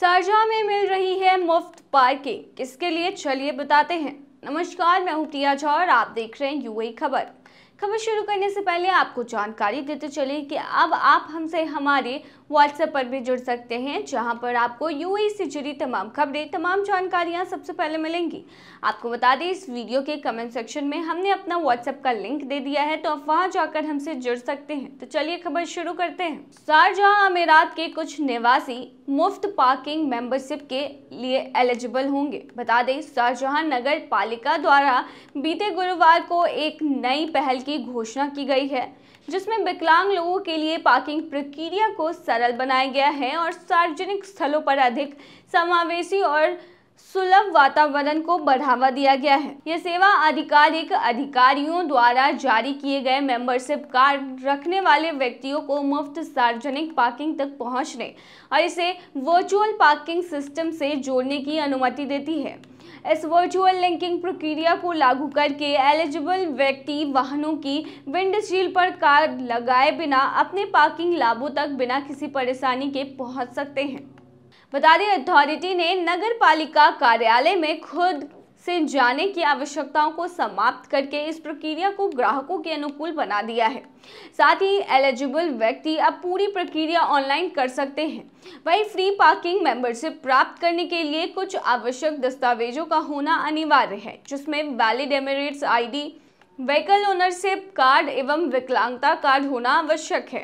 शारजहा में मिल रही है मुफ्त पार्किंग किसके लिए चलिए बताते हैं नमस्कार मैं हूं प्रिया झा और आप देख रहे हैं यूएई खबर खबर शुरू करने से पहले आपको जानकारी देते चले कि अब आप हमसे हमारे व्हाट्सएप पर भी जुड़ सकते हैं जहां पर आपको यूएई e से जुड़ी तमाम खबरें तमाम जानकारियां सबसे पहले मिलेंगी आपको बता दें इस वीडियो के कमेंट सेक्शन में हमने अपना व्हाट्सएप का लिंक दे दिया है तो आप वहां जाकर हमसे जुड़ सकते हैं तो चलिए खबर शुरू करते हैं शारजहाँ अमीरात के कुछ निवासी मुफ्त पार्किंग मेंबरशिप के लिए एलिजिबल होंगे बता दें शाहजहां नगर पालिका द्वारा बीते गुरुवार को एक नई पहल की की घोषणा की गई है जिसमें विकलांग लोगों के लिए पार्किंग प्रक्रिया को सरल बनाया गया है और सार्वजनिक स्थलों पर अधिक समावेशी और सुलभ वातावरण को बढ़ावा दिया गया है यह सेवा आधिकारिक अधिकारियों द्वारा जारी किए गए मेंबरशिप कार्ड रखने वाले व्यक्तियों को मुफ्त सार्वजनिक पार्किंग तक पहुंचने और इसे वर्चुअल पार्किंग सिस्टम से जोड़ने की अनुमति देती है इस वर्चुअल लिंकिंग प्रक्रिया को लागू करके एलिजिबल व्यक्ति वाहनों की विंडशील्ड पर कार्ड लगाए बिना अपने पार्किंग लाभों तक बिना किसी परेशानी के पहुंच सकते हैं बता दें अथॉरिटी ने नगर पालिका कार्यालय में खुद से जाने की आवश्यकताओं को समाप्त करके इस प्रक्रिया को ग्राहकों के अनुकूल बना दिया है साथ ही एलिजिबल व्यक्ति अब पूरी प्रक्रिया ऑनलाइन कर सकते हैं वहीं फ्री पार्किंग मेंबरशिप प्राप्त करने के लिए कुछ आवश्यक दस्तावेजों का होना अनिवार्य है जिसमें valid Emirates ID vehicle ownership card एवं विकलांगता कार्ड होना आवश्यक है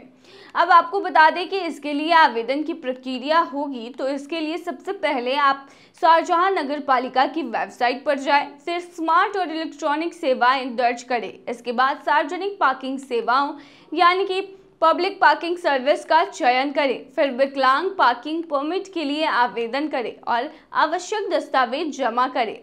अब आपको बता दें कि इसके लिए आवेदन की प्रक्रिया होगी तो इसके लिए सबसे पहले आप शाहजहाँ नगर पालिका की वेबसाइट पर जाएं फिर स्मार्ट और इलेक्ट्रॉनिक सेवाएं दर्ज करें इसके बाद सार्वजनिक पार्किंग सेवाओं यानी कि पब्लिक पार्किंग सर्विस का चयन करें फिर विकलांग पार्किंग परमिट के लिए आवेदन करें और आवश्यक दस्तावेज जमा करें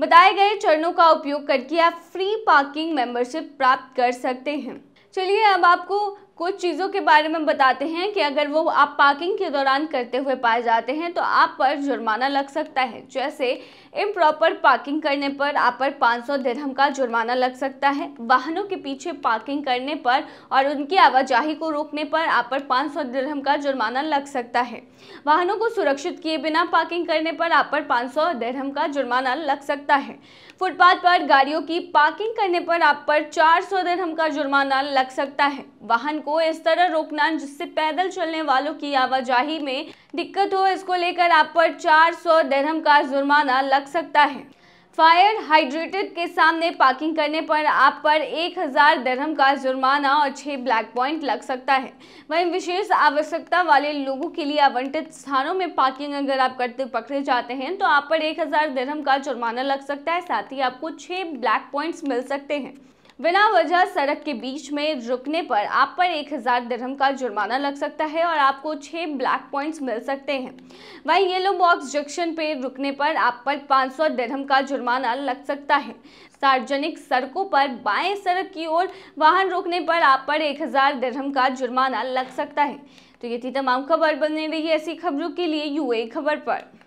बताए गए चरणों का उपयोग करके आप फ्री पार्किंग मेंबरशिप प्राप्त कर सकते हैं चलिए अब आपको कुछ चीज़ों के बारे में बताते हैं कि अगर वो आप पार्किंग के दौरान करते हुए पाए जाते हैं तो आप पर जुर्माना लग सकता है जैसे इम्प्रॉपर पार्किंग करने पर आप पर 500 सौ दिरहम का जुर्माना लग सकता है वाहनों के पीछे पार्किंग करने पर और उनकी आवाजाही को रोकने पर आप पर 500 सौ दिरहम का जुर्माना लग सकता है वाहनों को सुरक्षित किए बिना पार्किंग करने पर आप पर पाँच सौ का जुर्माना लग सकता है फुटपाथ पर गाड़ियों की पार्किंग करने पर आप पर चार सौ का जुर्माना लग सकता है वाहन को इस तरह रोकना जिससे पैदल चलने वालों की आवाजाही में दिक्कत हो इसको लेकर आप पर 400 सौ का जुर्माना लग सकता है फायर हाइड्रेटेड के सामने पार्किंग करने पर आप पर एक हज़ार दरहम का जुर्माना और छः ब्लैक पॉइंट लग सकता है वहीं विशेष आवश्यकता वाले लोगों के लिए आवंटित स्थानों में पार्किंग अगर आप करते पकड़े जाते हैं तो आप पर एक हज़ार दरहम का जुर्माना लग सकता है साथ ही आपको छः ब्लैक पॉइंट्स मिल सकते हैं बिना वजह सड़क के बीच में रुकने पर आप पर एक हज़ार दरहम का जुर्माना लग सकता है और आपको छः ब्लैक पॉइंट्स मिल सकते हैं वहीं येलो बॉक्स जंक्शन पर रुकने पर आप पर पाँच सौ दरहम का जुर्माना लग सकता है सार्वजनिक सड़कों पर बाएं सड़क की ओर वाहन रोकने पर आप पर एक हज़ार दरहम का जुर्माना लग सकता है तो ये थी तमाम खबर बने रही ऐसी खबरों के लिए यूए खबर पर